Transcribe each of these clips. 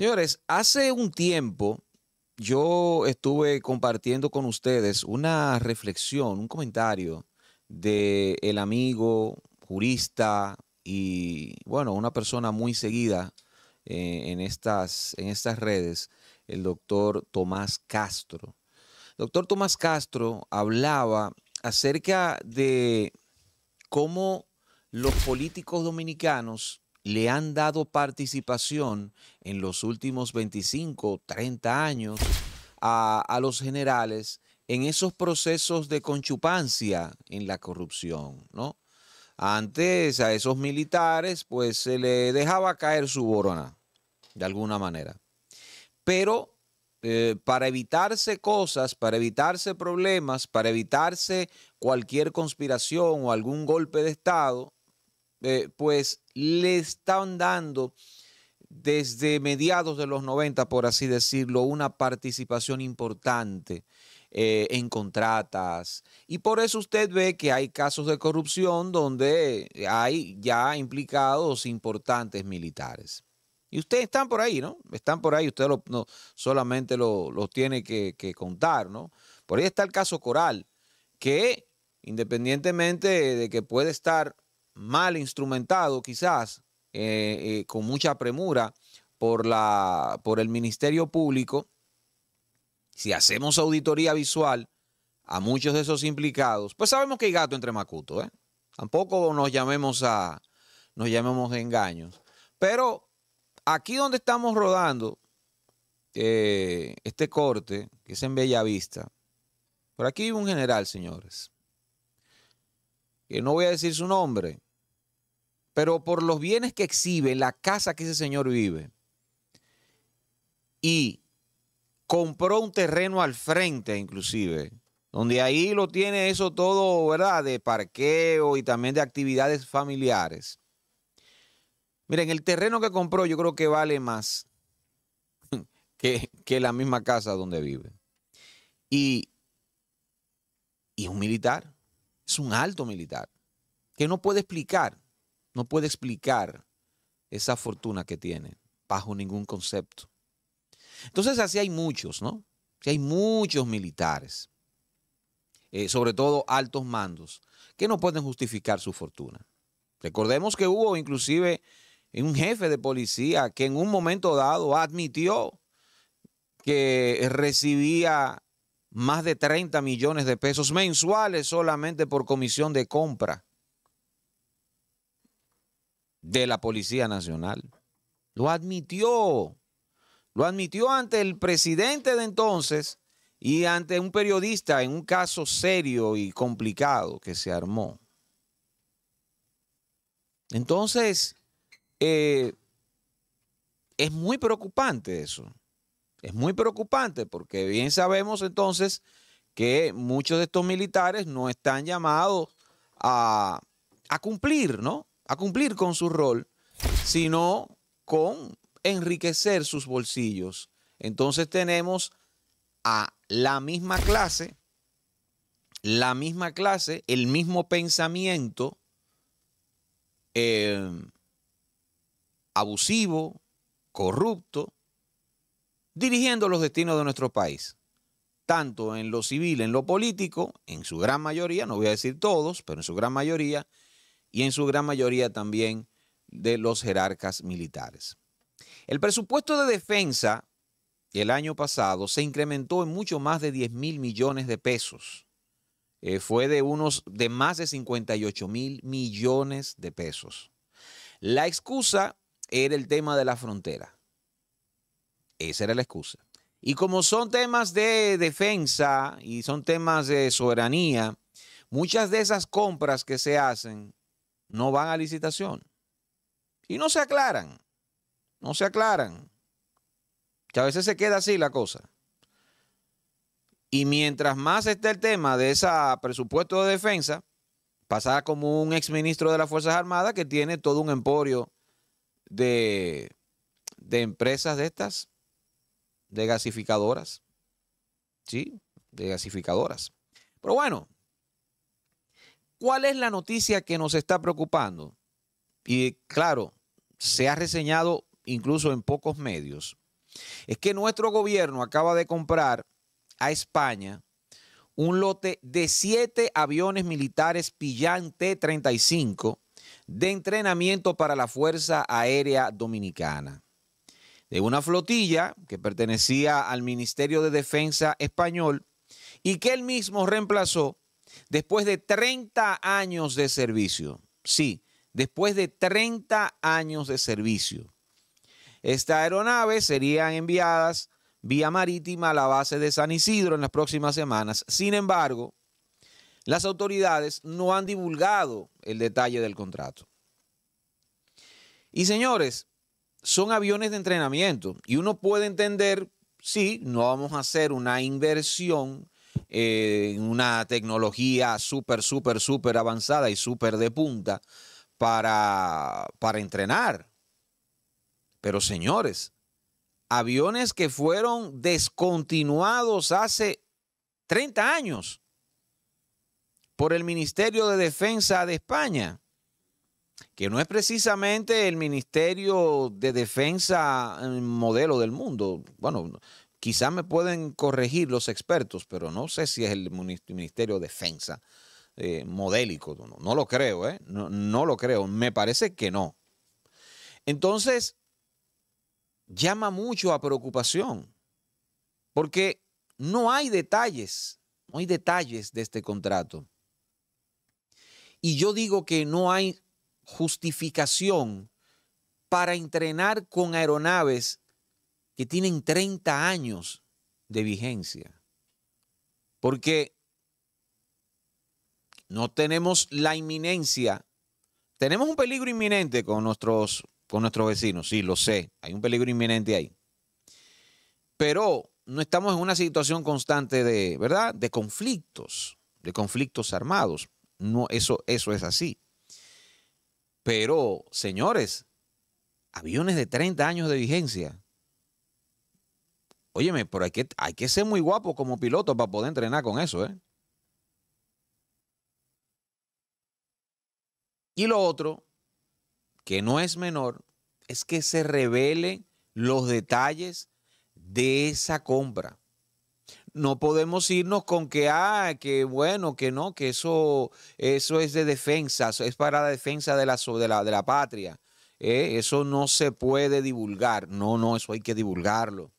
Señores, hace un tiempo yo estuve compartiendo con ustedes una reflexión, un comentario de el amigo jurista y bueno, una persona muy seguida eh, en, estas, en estas redes, el doctor Tomás Castro. doctor Tomás Castro hablaba acerca de cómo los políticos dominicanos le han dado participación en los últimos 25, 30 años a, los generales en esos procesos de conchupancia en la corrupción, ¿no? Antes a esos militares, pues se le dejaba caer su borona, de alguna manera. Pero eh, para evitarse cosas, para evitarse problemas, para evitarse cualquier conspiración o algún golpe de Estado, eh, pues le están dando desde mediados de los 90, por así decirlo, una participación importante eh, en contratas. Y por eso usted ve que hay casos de corrupción donde hay ya implicados importantes militares. Y ustedes están por ahí, ¿no? Están por ahí, usted no, solamente los tiene que, que contar, ¿no? Por ahí está el caso Coral, que independientemente de que puede estar mal instrumentado quizás, eh, eh, con mucha premura por, la, por el Ministerio Público, si hacemos auditoría visual a muchos de esos implicados, pues sabemos que hay gato entre macuto, ¿eh? Tampoco nos llamemos a nos llamemos de engaños. Pero aquí donde estamos rodando eh, este corte, que es en Bellavista, por aquí vive un general, señores que no voy a decir su nombre, pero por los bienes que exhibe la casa que ese señor vive y compró un terreno al frente inclusive, donde ahí lo tiene eso todo, ¿verdad? De parqueo y también de actividades familiares. Miren, el terreno que compró yo creo que vale más que, la misma casa donde vive. Y, y es un militar es un alto militar que no puede explicar, no puede explicar esa fortuna que tiene bajo ningún concepto. Entonces así hay muchos, ¿no? hay muchos militares, eh, sobre todo altos mandos, que no pueden justificar su fortuna. Recordemos que hubo inclusive un jefe de policía que en un momento dado admitió que recibía más de 30 millones de pesos mensuales solamente por comisión de compra de la Policía Nacional. Lo admitió. Lo admitió ante el presidente de entonces y ante un periodista en un caso serio y complicado que se armó. Entonces, eh, es muy preocupante eso. Es muy preocupante porque bien sabemos entonces que muchos de estos militares no están llamados a, cumplir, ¿no? A cumplir con su rol, sino con enriquecer sus bolsillos. Entonces tenemos a la misma clase, la misma clase, el mismo pensamiento eh, abusivo, corrupto, dirigiendo los destinos de nuestro país, tanto en lo civil, en lo político, en su gran mayoría, no voy a decir todos, pero en su gran mayoría, y en su gran mayoría también de los jerarcas militares. El presupuesto de defensa el año pasado se incrementó en mucho más de 10 mil millones de pesos. Eh, fue de unos de más de 58 mil millones de pesos. La excusa era el tema de la frontera. Esa era la excusa. Y como son temas de defensa y son temas de soberanía, muchas de esas compras que se hacen no van a licitación. Y no se aclaran, no se aclaran. Que a veces se queda así la cosa. Y mientras más está el tema de ese presupuesto de defensa, pasada como un exministro de las Fuerzas Armadas que tiene todo un emporio de empresas de estas de gasificadoras. Sí, de gasificadoras. Pero bueno, ¿cuál es la noticia que nos está preocupando? Y claro, se ha reseñado incluso en pocos medios. Es que nuestro gobierno acaba de comprar a España un lote de siete aviones militares Pillan T-35 de entrenamiento para la Fuerza Aérea Dominicana de una flotilla que pertenecía al Ministerio de Defensa español y que él mismo reemplazó después de 30 años de servicio. Sí, después de 30 años de servicio. Estas aeronaves serían enviadas vía marítima a la base de San Isidro en las próximas semanas. Sin embargo, las autoridades no han divulgado el detalle del contrato. Y señores, son aviones de entrenamiento y uno puede entender, sí, no vamos a hacer una inversión eh, en una tecnología súper, súper, súper avanzada y súper de punta para, para entrenar. Pero señores, aviones que fueron descontinuados hace 30 años por el Ministerio de Defensa de España que no es precisamente el Ministerio de Defensa eh, modelo del mundo. Bueno, quizás me pueden corregir los expertos, pero no sé si es el Ministerio de Defensa eh, modélico. No, lo creo, ¿eh? no lo creo. Me parece que no. Entonces, llama mucho a preocupación, porque no hay detalles, no hay detalles de este contrato. Y yo digo que no hay justificación para entrenar con aeronaves que tienen 30 años de vigencia. Porque no tenemos la inminencia. Tenemos un peligro inminente con nuestros, con nuestros vecinos, sí, lo sé, hay un peligro inminente ahí. Pero no estamos en una situación constante de, ¿verdad? De conflictos, de conflictos armados. No, eso, eso es así. Pero, señores, aviones de 30 años de vigencia. Óyeme, pero hay que, hay que ser muy guapo como piloto para poder entrenar con eso, ¿eh? Y lo otro, que no es menor, es que se revelen los detalles de esa compra no podemos irnos con que, ah, que bueno, que no, que eso, eso es de defensa, es para la defensa de la, de la, patria. ¿eh? eso no se puede divulgar. No, no, eso hay que divulgarlo.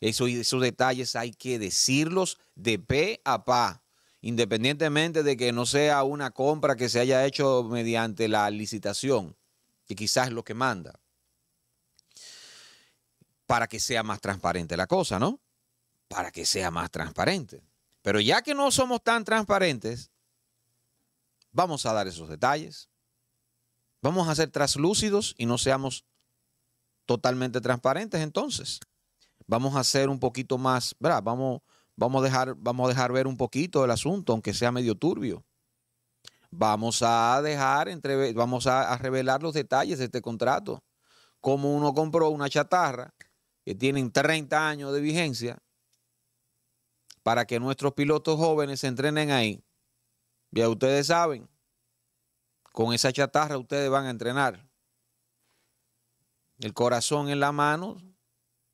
Eso, esos detalles hay que decirlos de pe a pa. Independientemente de que no sea una compra que se haya hecho mediante la licitación, que quizás es lo que manda, para que sea más transparente la cosa, ¿no? para que sea más transparente. Pero ya que no somos tan transparentes, vamos a dar esos detalles. Vamos a ser traslúcidos y no seamos totalmente transparentes entonces. Vamos a hacer un poquito más, ¿verdad? Vamos, vamos, a dejar, vamos a dejar ver un poquito el asunto, aunque sea medio turbio. Vamos a dejar, entre, vamos a, revelar los detalles de este contrato. Como uno compró una chatarra que tiene 30 años de vigencia para que nuestros pilotos jóvenes se entrenen ahí. Ya ustedes saben, con esa chatarra ustedes van a entrenar. El corazón en la mano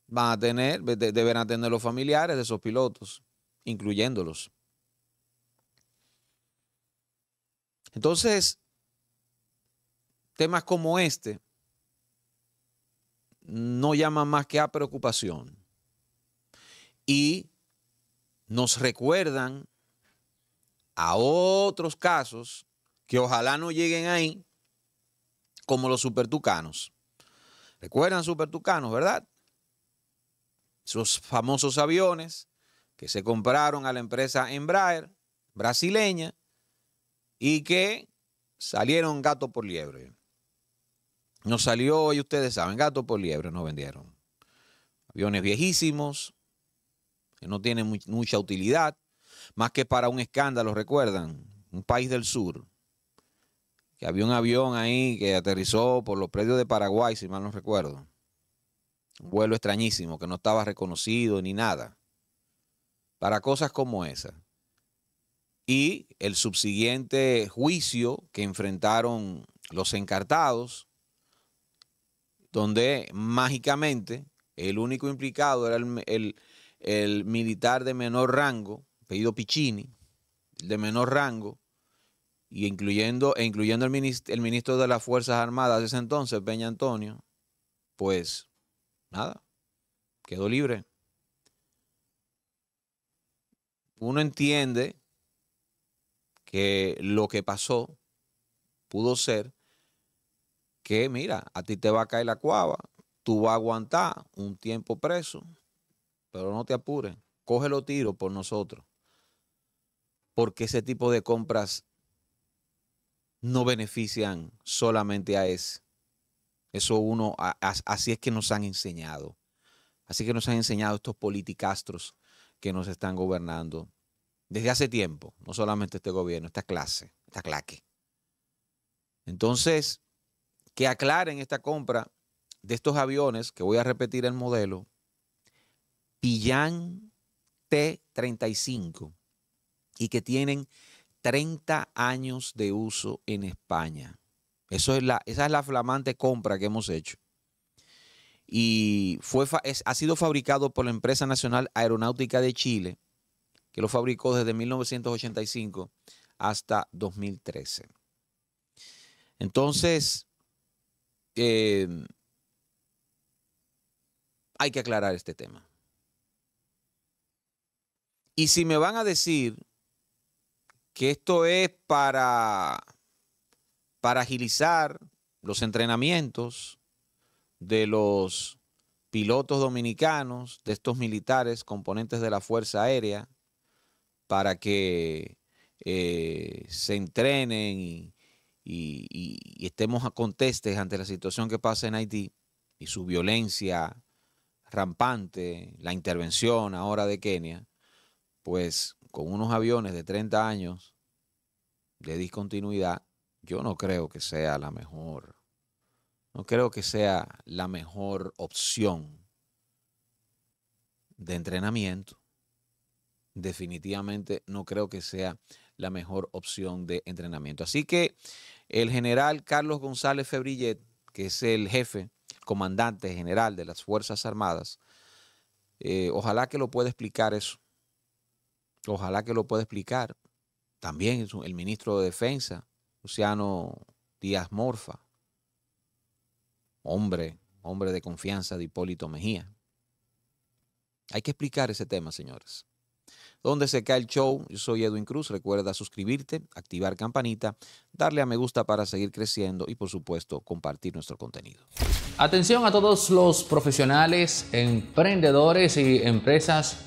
van a tener, deben tener los familiares de esos pilotos, incluyéndolos. Entonces, temas como este no llaman más que a preocupación. Y nos recuerdan a otros casos que ojalá no lleguen ahí, como los supertucanos. ¿Recuerdan supertucanos, verdad? Esos famosos aviones que se compraron a la empresa Embraer, brasileña, y que salieron gato por liebre. Nos salió, y ustedes saben, gato por liebre nos vendieron. Aviones viejísimos, no tiene mucha utilidad, más que para un escándalo, recuerdan, un país del sur, que había un avión ahí que aterrizó por los predios de Paraguay, si mal no recuerdo. Un vuelo extrañísimo que no estaba reconocido ni nada. Para cosas como esa. Y el subsiguiente juicio que enfrentaron los encartados, donde mágicamente el único implicado era el, el militar de menor rango, pedido Piccini, de menor rango, y incluyendo, e incluyendo el, ministro, el ministro de las Fuerzas Armadas de ese entonces, Peña Antonio, pues nada, quedó libre. Uno entiende que lo que pasó pudo ser que, mira, a ti te va a caer la cuava, tú vas a aguantar un tiempo preso, pero no te apures, coge los tiros por nosotros, porque ese tipo de compras no benefician solamente a ese. Eso uno, así es que nos han enseñado. Así que nos han enseñado estos politicastros que nos están gobernando desde hace tiempo, no solamente este gobierno, esta clase, esta claque. Entonces, que aclaren esta compra de estos aviones, que voy a repetir el modelo, Pillán T35 y que tienen 30 años de uso en España. esa es la flamante compra que hemos hecho. Y ha sido fabricado por la empresa nacional aeronáutica de Chile, que lo fabricó desde 1985 hasta 2013. Entonces, eh, hay que aclarar este tema. Y si me van a decir que esto es para, para agilizar los entrenamientos de los pilotos dominicanos, de estos militares, componentes de la Fuerza Aérea, para que eh, se entrenen y, estemos a contestes ante la situación que pasa en Haití y su violencia rampante, la intervención ahora de Kenia, pues con unos aviones de 30 años de discontinuidad, yo no creo que sea la mejor, no creo que sea la mejor opción de entrenamiento. Definitivamente no creo que sea la mejor opción de entrenamiento. Así que el general Carlos González Febrillet, que es el jefe, comandante general de las Fuerzas Armadas, eh, ojalá que lo pueda explicar eso Ojalá que lo pueda explicar. También el ministro de Defensa, Luciano Díaz Morfa, hombre, hombre de confianza de Hipólito Mejía. Hay que explicar ese tema, señores. ¿Dónde se cae el show? Yo soy Edwin Cruz. Recuerda suscribirte, activar campanita, darle a me gusta para seguir creciendo y por supuesto compartir nuestro contenido. Atención a todos los profesionales, emprendedores y empresas